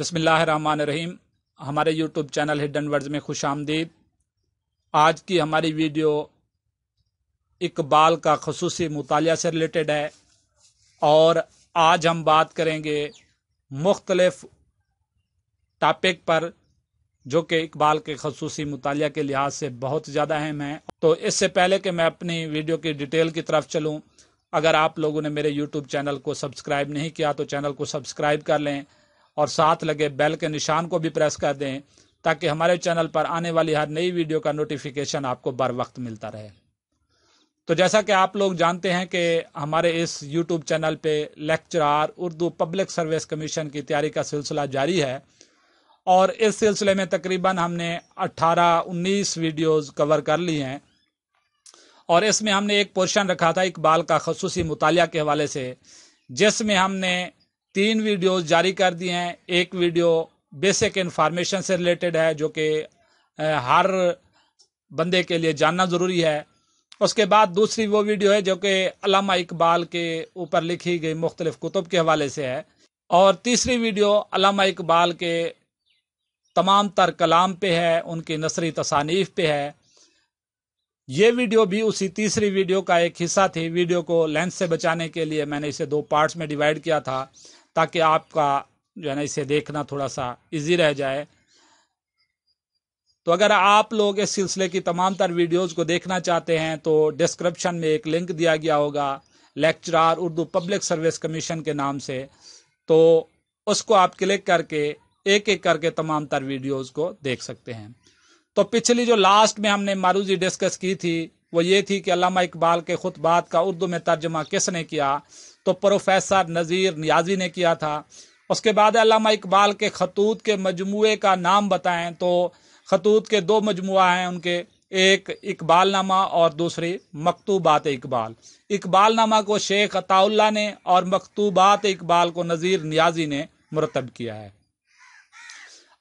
रहीम हमारे YouTube channel hidden words में खुश आमदीद आज की हमारी वीडियो इकबाल का खसूस मुताल से रिलेटेड है और आज हम बात करेंगे मुख्तलफ़ टॉपिक पर जो कि इकबाल के खसूसी मुताल के लिहाज से बहुत ज़्यादा अहम है तो इससे पहले कि मैं अपनी वीडियो की डिटेल की तरफ चलूँ अगर आप लोगों ने मेरे यूट्यूब चैनल को सब्सक्राइब नहीं किया तो चैनल को सब्सक्राइब कर लें और साथ लगे बेल के निशान को भी प्रेस कर दें ताकि हमारे चैनल पर आने वाली हर नई वीडियो का नोटिफिकेशन आपको बर वक्त मिलता रहे तो जैसा कि आप लोग जानते हैं कि हमारे इस यूट्यूब चैनल पे lecturer Urdu public service commission की तैयारी का सिलसिला जारी है और इस सिलसिले में तकरीबन हमने 18-19 वीडियोस कवर कर ली हैं और इसमें हमने एक पोर्शन रखा था इकबाल का खसूसी मुताल के हवाले से जिसमें हमने तीन वीडियोस जारी कर दिए हैं एक वीडियो बेसिक इन्फॉर्मेशन से रिलेटेड है जो कि हर बंदे के लिए जानना ज़रूरी है उसके बाद दूसरी वो वीडियो है जो कि अलामा इकबाल के ऊपर लिखी गई मुख्तलिफ़ कुतुब के हवाले से है और तीसरी वीडियो अलामा इकबाल के तमाम तर कलाम पे है उनकी नसरी तसानीफ पे है ये वीडियो भी उसी तीसरी वीडियो का एक हिस्सा थी वीडियो को लेंथ से बचाने के लिए मैंने इसे दो पार्ट्स में डिवाइड किया था ताकि आपका जो है ना इसे देखना थोड़ा सा इजी रह जाए तो अगर आप लोग इस सिलसिले की तमाम तर वीडियोज़ को देखना चाहते हैं तो डिस्क्रिप्शन में एक लिंक दिया गया होगा lecturer Urdu public service commission के नाम से तो उसको आप क्लिक करके एक एक करके तमाम तर वीडियोज़ को देख सकते हैं तो पिछली जो लास्ट में हमने मारूजी डिस्कस की थी वो ये थी कि अलामा इकबाल के खुतबात का उर्दू में तर्जमा किसने किया तो प्रोफेसर नज़ीर नियाजी ने किया था उसके बाद अलामा इकबाल के खतूत के मजमू का नाम बताएं तो खतूत के दो मजमु हैं उनके एक इकबाल नामा और दूसरी मकतूबात इकबाल इकबाल नामा को शेख अताउल्ला ने और मकतूबात इकबाल को नज़ीर नियाजी ने मुरतब किया है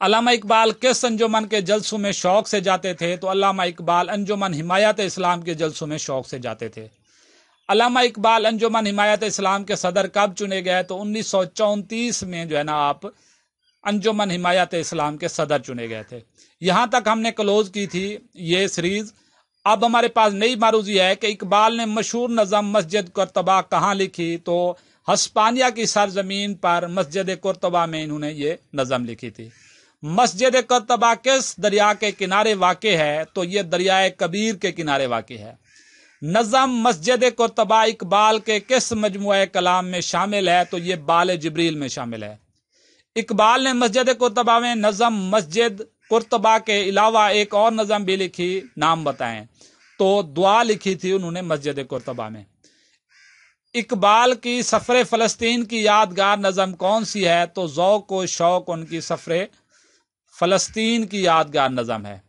अलामा इकबाल किस अंजुमन के जलसों में शौक से जाते थे तो अलामा इकबाल अंजुमन हिमायत इस्लाम के जलसों में शौक से जाते थे अलामा इकबाल अंजुमन हिमायत इस्लाम के सदर कब चुने गए तो उन्नीस में जो है ना आप अंजुमन हिमायत इस्लाम के सदर चुने गए थे यहां तक हमने क्लोज की थी ये सीरीज अब हमारे पास नई मारूजी है कि इकबाल ने मशहूर नज़म मस्जिद करतबा कहाँ लिखी तो हस्पानिया की सरजमीन पर मस्जिद करतबा में इन्होंने ये नज़म लिखी थी मस्जिद करतबा किस दरिया के किनारे वाक़ है तो ये दरियाए कबीर के किनारे वाक़ है नज़म मस्जिद तबाह इकबाल के किस मजमु कलाम में शामिल है तो ये बाल जबरील में शामिल है इकबाल ने मस्जिद तबाह में नज़म मस्जिद कुरतबा के अलावा एक और नज़म भी लिखी नाम बताएं तो दुआ लिखी थी उन्होंने मस्जिद कुरतबा में इकबाल की सफ़र फ़लस्तीन की यादगार नज़म कौन सी है तो जौक व शौक़ उनकी सफ़र फ़लस्तीन की यादगार नज़म है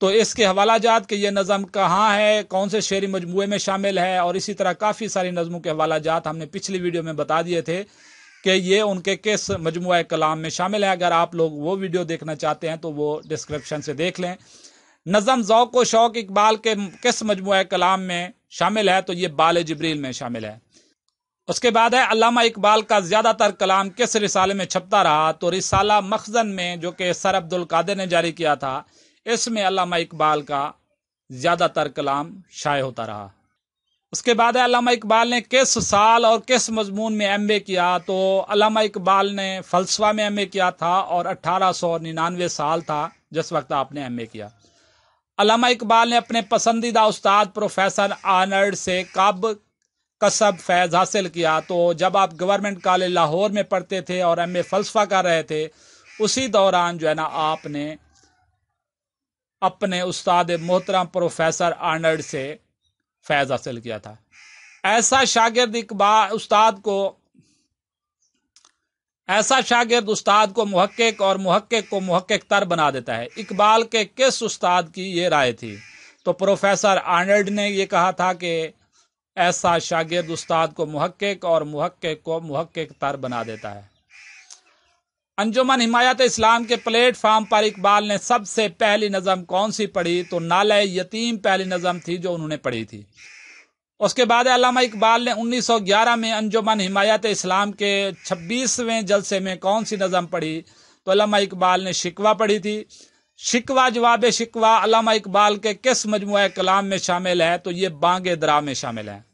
तो इसके हवाला जात कि यह नज़म कहाँ है कौन से शेरी मजमू में शामिल है और इसी तरह काफ़ी सारी नज़मों के हवाला जात हमने पिछली वीडियो में बता दिए थे कि ये उनके किस मजमू कलाम में शामिल है अगर आप लोग वो वीडियो देखना चाहते हैं तो वो डिस्क्रिप्शन से देख लें नज़म ओक़ व शौक इकबाल के किस मजमू कलाम में शामिल है तो ये बाल जबरील में शामिल है उसके बाद है अलामा इकबाल का ज़्यादातर कलाम किस रिसाले में छपता रहा तो रिसाला मखजन में जो कि सर अब्दुल कादिर ने जारी किया था इसमें अलामा इकबाल का ज़्यादातर कलाम शाये होता रहा उसके बाद अलामा इकबाल ने किस साल और किस मजमून में एम ए किया तो अलामा इकबाल ने फलसफा में एम ए किया था और अट्ठारह सौ निन्यानवे साल था जिस वक्त आपने एम ए किया अलामा इकबाल ने अपने पसंदीदा उस्ताद प्रोफेसर आनर्ड से कब कसब फैज़ हासिल किया तो जब आप गवर्नमेंट कॉलेज लाहौर में पढ़ते थे और एम ए फलसफा कर रहे थे उसी दौरान जो है ना आपने अपने उस्ताद मोहतरम प्रोफेसर आर्नर्ड से फैज़ हासिल किया था ऐसा शागिर्द इकबाल उस्ताद को ऐसा शागिर्द उस्ताद को महक्क और महक्क को महक्क तर बना देता है इकबाल के किस उस्ताद की ये राय थी तो प्रोफेसर आनर्ड ने यह कहा था कि ऐसा शागिर्द उस्ताद को महक्क और महक्क को महक्क तर बना देता है अंजुमन हिमायत इस्लाम के प्लेटफार्म पर इकबाल ने सबसे पहली नज़म कौन सी पढ़ी तो नाल यतीम पहली नज़म थी जो उन्होंने पढ़ी थी उसके बाद अलामा इकबाल ने 1911 में अंजुमन हिमायत इस्लाम के 26वें जलसे में कौन सी नज़म पढ़ी तो अलामा इकबाल ने शिकवा पढ़ी थी शिकवा जवाब शिकवा अलामा इकबाल के किस मजमु कलाम में शामिल है तो ये बांग दरा में शामिल है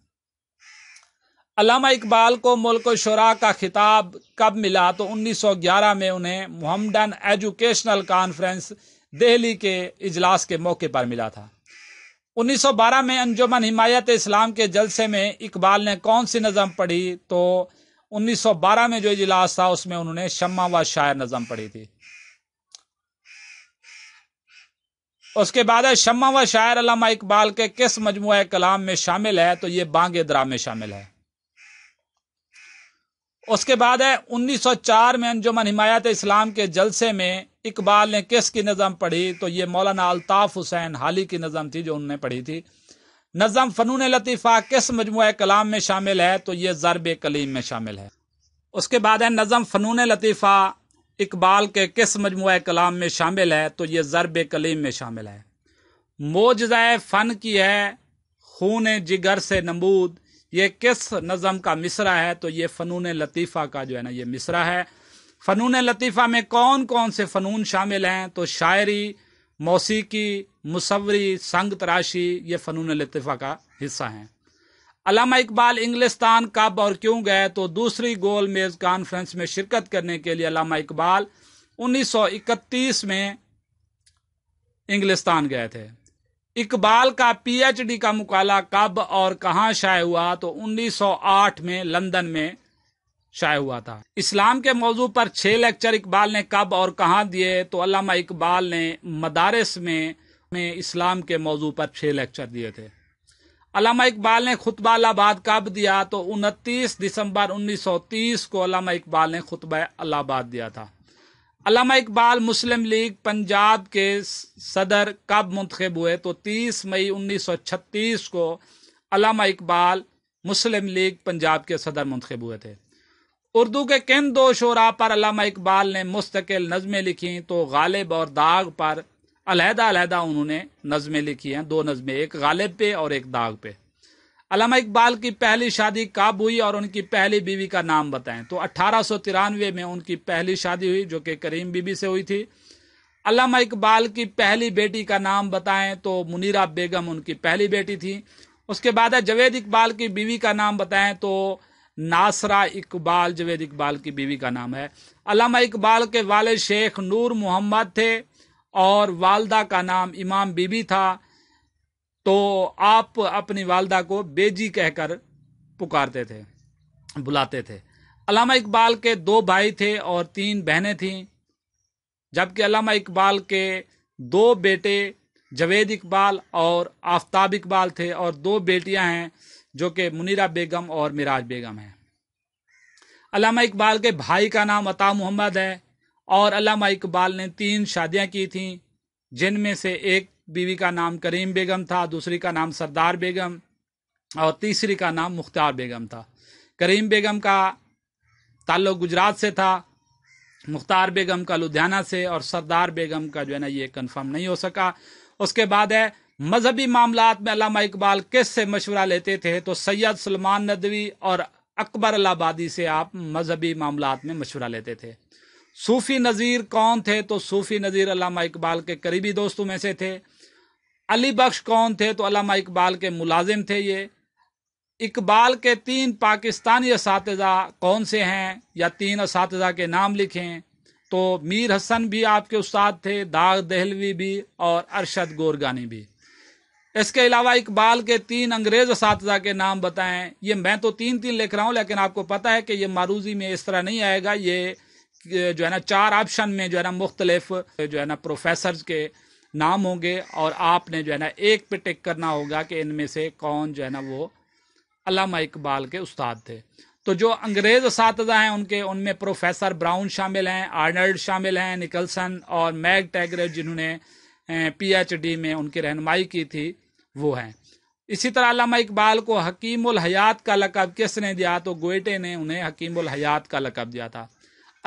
अलामा इकबाल को मुल्क शुरा का खिताब कब मिला तो 1911 में उन्हें मोहम्मदन एजुकेशनल कॉन्फ्रेंस दिल्ली के इजलास के मौके पर मिला था 1912 में अंजुमन हिमायत इस्लाम के जलसे में इकबाल ने कौन सी नज़म पढ़ी तो 1912 में जो इजलास था उसमें उन्होंने शम्मा व शायर नज़म पढ़ी थी उसके बाद शम्मा व शायर अलामा इकबाल के किस मजमु कलाम में शामिल है तो ये बांग द्रा में शामिल है उसके बाद है 1904 में अंजुमन हिमायत इस्लाम के जलसे में इकबाल ने किस की नज़म पढ़ी तो ये मौलाना अल्ताफ़ हुसैन हाली की नज़म थी जो उनने पढ़ी थी नज़म फ़नून लतीफ़ा किस मजमु कलाम में शामिल है तो ये ज़रब कलीम में शामिल है उसके बाद है नज़म फ़नून लतीफ़ा इकबाल के किस मजमु कलाम में शामिल है तो ये ज़रब कलीम में शामिल है मोजाय फ़न की है खून जिगर से नमूद ये किस नज़म का मिसरा है तो ये फ़नून लतीफ़ा का जो है ना ये मिसरा है फ़नून लतीफ़ा में कौन कौन से फ़नून शामिल हैं तो शायरी मौसीकी मुसवरी संग तराशी ये फ़नून लतीफ़ा का हिस्सा हैं अलामा इकबाल इंग्लिस्तान कब और क्यों गए तो दूसरी गोल मेज़ कॉन्फ्रेंस में शिरकत करने के लिए अलामा इकबाल 1931 में इंग्लिस्तान गए थे इकबाल का पीएचडी का मुकाला कब और कहां शाये हुआ तो 1908 में लंदन में शाय हुआ था इस्लाम के मौजू पर छह लेक्चर इकबाल ने कब और कहा दिए तो अलामा इकबाल ने मदारस में में इस्लाम के मौजू पर छह लेक्चर दिए थे अलामा इकबाल ने खुतबा अलाहाबाद कब दिया तो 29 दिसंबर 1930 को अलामा इकबाल ने खुतबा अलाहाबाद दिया था अलामा इकबाल मुस्लिम लीग पंजाब के सदर कब मुंतखब हुए तो 30 मई 1936 को अलामा इकबाल मुस्लिम लीग पंजाब के सदर मुंतखब हुए थे उर्दू के किन दो शरा पर अलामा इकबाल ने मुस्तकिल नज़में लिखी तो गालिब और दाग पर अलहदा अलहदा उन्होंने नज़में लिखी हैं दो नज़में एक गालिब पे और एक दाग पे अलामा इकबाल की पहली शादी काब हुई और उनकी पहली बीवी का नाम बताएं तो अट्ठारह में उनकी पहली शादी हुई जो कि करीम बीबी से हुई थी अलामा इकबाल की पहली बेटी का नाम बताएं तो मुनीरा बेगम उनकी पहली बेटी थी उसके बाद है जवेद इकबाल की बीवी का नाम बताएं तो नासरा इकबाल जवेद इकबाल की बीवी का नाम है अलामा इकबाल के वाले शेख नूर मोहम्मद थे और वालदा का नाम इमाम बीबी था तो आप अपनी वालदा को बेजी कहकर पुकारते थे बुलाते थे अलामा इकबाल के दो भाई थे और तीन बहनें थीं जबकि अलामा इकबाल के दो बेटे जवेद इकबाल और आफ्ताब इकबाल थे और दो बेटियां हैं जो कि मुनीरा बेगम और मिराज बेगम हैं अलामा इकबाल के भाई का नाम अता मोहम्मद है और अलामा इकबाल ने तीन शादियां की थीं जिनमें से एक बीवी का नाम करीम बेगम था दूसरी का नाम सरदार बेगम और तीसरी का नाम मुख्तार बेगम था करीम बेगम का ताल्लुक गुजरात से था मुख्तार बेगम का लुधियाना से और सरदार बेगम का जो है ना ये कंफर्म नहीं हो सका उसके बाद है मजहबी मामला में अलामा इकबाल किस से मशवरा लेते थे तो सैयद सलमान नदवी और अकबर अलाबादी से आप मजहबी मामला में मशवरा लेते थे सूफी नज़ीर कौन थे तो सूफी नज़ीर अलामा इकबाल के करीबी दोस्तों में से थे अली बख्श कौन थे तो अलामा इकबाल के मुलाजिम थे ये इकबाल के तीन पाकिस्तानी इस कौन से हैं या तीन इस के नाम लिखें तो मीर हसन भी आपके उस्ताद थे दाग दहलवी भी और अरशद गोरगानी भी इसके अलावा इकबाल के तीन अंग्रेज इस के नाम बताएं ये मैं तो तीन तीन लिख रहा हूं लेकिन आपको पता है कि ये मारूजी में इस तरह नहीं आएगा ये जो है ना चार ऑप्शन में जो है ना मुख्तलिफ जो है ना प्रोफेसर के नाम होंगे और आपने जो है ना एक पे टिक करना होगा कि इनमें से कौन जो है ना वो अलामा इकबाल के उस्ताद थे तो जो अंग्रेज़ उस हैं उनके उनमें प्रोफेसर ब्राउन शामिल हैं आर्नल्ड शामिल हैं निकलसन और मैग टैगरे जिन्होंने पीएचडी में उनकी रहनमाई की थी वो हैं इसी तरह अलामा इकबाल को हकीमुल हयात का लकब किसने दिया तो गोयटे ने उन्हें हकीमुल हयात का लकब दिया था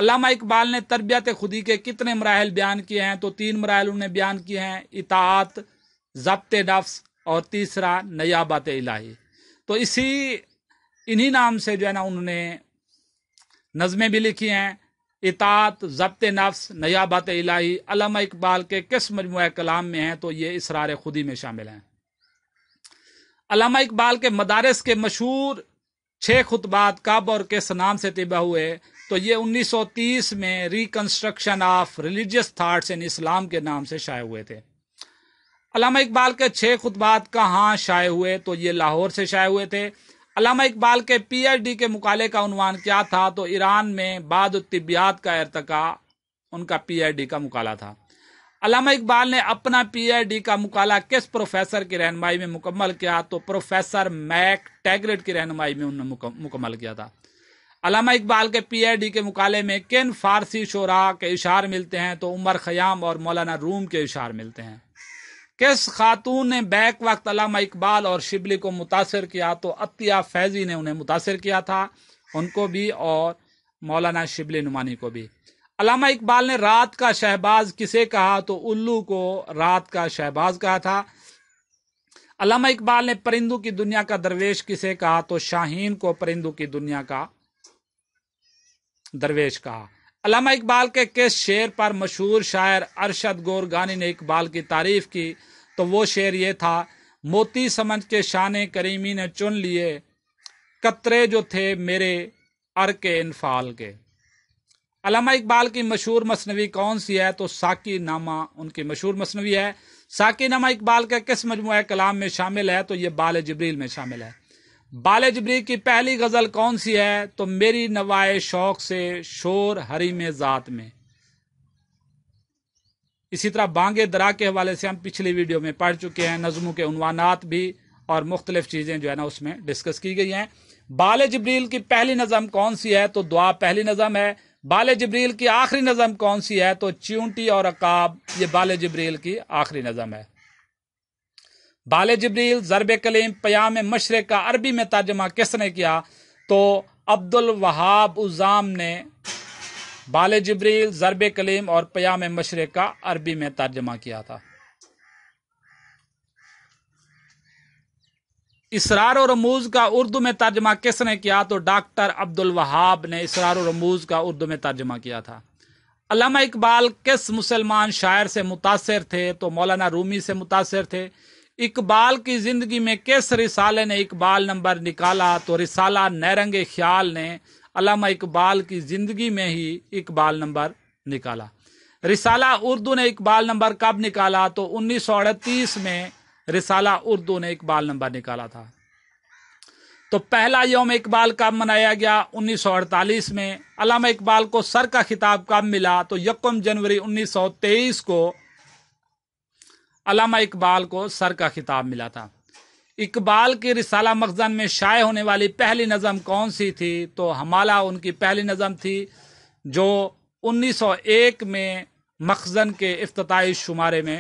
अलामा इकबाल ने तरबियत खुदी के कितने मराहल बयान किए हैं तो तीन मराहल उन्होंने बयान किए हैं इतात जब्त नफ्स और तीसरा नयाबत इलाही तो इसी इन्हीं नाम से जो है ना उन्होंने नज़में भी लिखी हैं इतात जब्त नफ्स नयाबत इलाही अलामा इकबाल के किस मजमू कलाम में हैं तो ये इसरार खुदी में शामिल हैं अलामा इकबाल के मदारस के मशहूर छः खुतबात कब और किस नाम से तिबा हुए तो ये 1930 में reconstruction of religious thoughts in Islam के नाम से शाये हुए थे अलामा इकबाल के छः खुतबात कहाँ शाये हुए तो ये लाहौर से शाये हुए थे अलामा इकबाल के पीएचडी के मुकाले का उनवान क्या था तो ईरान में बाद तिबियात का इरतका उनका पीएचडी का मुकाला था अलामा इकबाल ने अपना पीएचडी का मुकाला किस प्रोफेसर की रहनमाई में मुकम्मल किया तो प्रोफेसर मैक टैगरेट की रहनमाई में उन्होंने मुकम्मल किया था अलामा इकबाल के पी डी के मुकाले में किन फारसी शोरा के इशार मिलते हैं तो उमर खयाम और मौलाना रूम के इशार मिलते हैं किस खातून ने बैक वक्त अलामा इकबाल और शिबली को मुतासर किया तो अतिया फैजी ने उन्हें मुतासर किया था उनको भी और मौलाना शिबली नुमानी को भी अलामा इकबाल ने रात का शहबाज किसे कहा तो उल्लू को रात का शहबाज कहा था अलामा इकबाल ने परिंदों की दुनिया का दरवेश किसे कहा तो शाहीन को परिंदों की दुनिया का दरवेश कहा अलामा इकबाल के किस शेर पर मशहूर शायर अरशद गानी ने इकबाल की तारीफ की तो वो शेर ये था मोती समझ के शान करीमी ने चुन लिए कतरे जो थे मेरे अर के इनफाल के अलामा इकबाल की मशहूर मसनवी कौन सी है तो साकी नामा उनकी मशहूर मसनवी है साकी नामा इकबाल के किस मजमु कलाम में शामिल है तो ये बाल जबरील में शामिल है बाल जबरी की पहली गज़ल कौन सी है तो मेरी नवाए शौक से शोर हरी में ज़ात में इसी तरह बांगे दरा के हवाले से हम पिछली वीडियो में पढ़ चुके हैं नज़मों के उनवानात भी और मुख्तलिफ चीज़ें जो है ना उसमें डिस्कस की गई हैं बाल जबरील की पहली नज़म कौन सी है तो दुआ पहली नज़म है बाल जबरील की आखिरी नज़म कौन सी है तो च्यूंटी और अकाब ये बाल जबरील की आखिरी नज़म है बाल जबरील ज़रब कलीम प्याम मशरक़ का अरबी में तर्जमा किसने किया तो अब्दुल वहाब उज़ाम ने बाल जबरील ज़रब कलीम और प्याम मशरक़ का अरबी में तर्जमा किया था इसरार रमूज का उर्दू में तर्जमा किसने किया तो डॉक्टर अब्दुल वहाब ने इसरार रमूज का उर्दू में तर्जमा किया था अलामा इकबाल किस मुसलमान शायर से मुतासर थे तो मौलाना रूमी से मुतासर थे इकबाल की जिंदगी में किस रिसाले ने इकबाल नंबर निकाला तो रिसाला नरंग ख्याल ने अलामा इकबाल की जिंदगी में ही इकबाल नंबर निकाला रिसाला उर्दू ने इकबाल नंबर कब निकाला तो उन्नीस में रिसाला उर्दू ने इकबाल नंबर निकाला था तो पहला योम इकबाल कब मनाया गया 1948 में अलामा इकबाल को सर का खिताब कब मिला तो यकम जनवरी 1923 को अलामा इकबाल को सर का खिताब मिला था इकबाल की रिसाला मखजन में शाये होने वाली पहली नज़म कौन सी थी तो हमाला उनकी पहली नज़म थी जो 1901 में मखजन के अफ्ती शुमारे में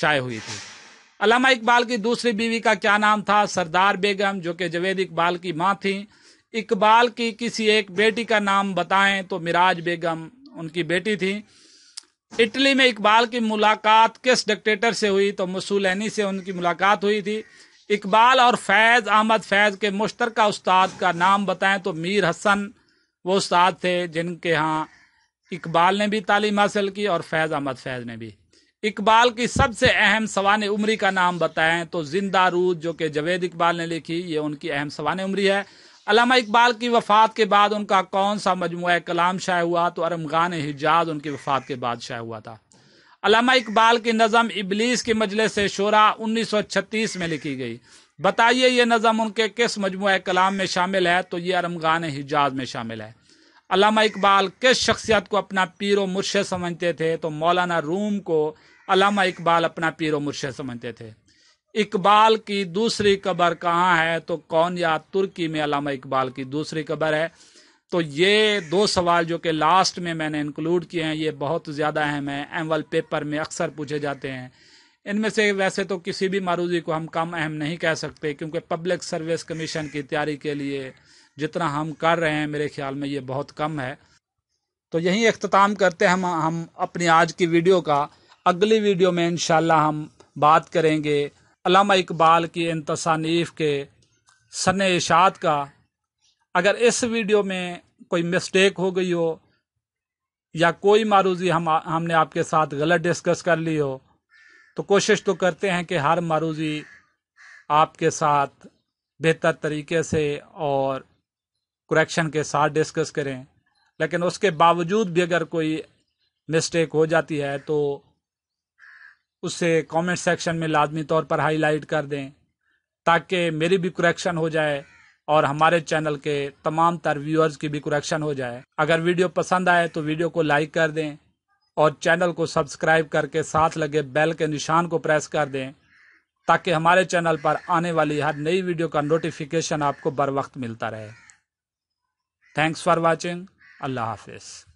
शाये हुई थी अलामा इकबाल की दूसरी बीवी का क्या नाम था सरदार बेगम जो कि जवेद इकबाल की माँ थी इकबाल की किसी एक बेटी का नाम बताएं तो मिराज बेगम उनकी बेटी थी इटली में इकबाल की मुलाकात किस डिक्टेटर से हुई तो मुसोलैनी से उनकी मुलाकात हुई थी इकबाल और फैज़ अहमद फैज़ के मुश्तर उस्ताद का नाम बताएं तो मीर हसन वो उस्ताद थे जिनके यहाँ इकबाल ने भी तालीम हासिल की और फैज़ अहमद फैज़ ने भी इकबाल की सबसे अहम सवान उम्री का नाम बताएं तो जिंदा रूद जो कि जवेद इकबाल ने लिखी ये उनकी अहम सवान उम्री है अलामा इकबाल की वफ़ात के बाद उनका कौन सा मजमू कलाम शाय हुआ तो अरमगान हिजाज उनकी वफ़ात के बाद शाय हुआ था अलामा इकबाल की नज़म इबलीस के मजलिस से शोरा उन्नीस सौ छत्तीस में लिखी गई बताइए ये नज़म उनके किस मजमू कलाम में शामिल है तो ये अरमगान हिजाज में शामिल है अलामा इकबाल किस शख्सियत को अपना पीर मुर्शे समझते थे तो मौलाना रूम को अलामा इकबाल अपना पीर मुर्शे समझते थे इकबाल की दूसरी कबर कहाँ है तो कौन या तुर्की में अलामा इकबाल की दूसरी कबर है तो ये दो सवाल जो कि लास्ट में मैंने इंक्लूड किए हैं ये बहुत ज़्यादा अहम है एमवल पेपर में अक्सर पूछे जाते हैं इनमें से वैसे तो किसी भी मारूजी को हम कम अहम नहीं कह सकते क्योंकि पब्लिक सर्विस कमीशन की तैयारी के लिए जितना हम कर रहे हैं मेरे ख्याल में ये बहुत कम है तो यही अख्ताम करते हैं हम हम अपनी आज की वीडियो का अगली वीडियो में इन हम बात करेंगे अलामा इकबाल की इन तसानीफ़ के सन इशात का अगर इस वीडियो में कोई मिस्टेक हो गई हो या कोई मारूजी हम हमने आपके साथ गलत डिस्कस कर ली हो तो कोशिश तो करते हैं कि हर मारूजी आपके साथ बेहतर तरीके से और करेक्शन के साथ डिस्कस करें लेकिन उसके बावजूद भी अगर कोई मिस्टेक हो जाती है तो उसे कमेंट सेक्शन में लाजमी तौर पर हाईलाइट कर दें ताकि मेरी भी कुरेक्शन हो जाए और हमारे चैनल के तमाम तर व्यूअर्स की भी कुरेक्शन हो जाए अगर वीडियो पसंद आए तो वीडियो को लाइक कर दें और चैनल को सब्सक्राइब करके साथ लगे बेल के निशान को प्रेस कर दें ताकि हमारे चैनल पर आने वाली हर नई वीडियो का नोटिफिकेशन आपको बर वक्त मिलता रहे थैंक्स फॉर वॉचिंग अल्लाह हाफिज़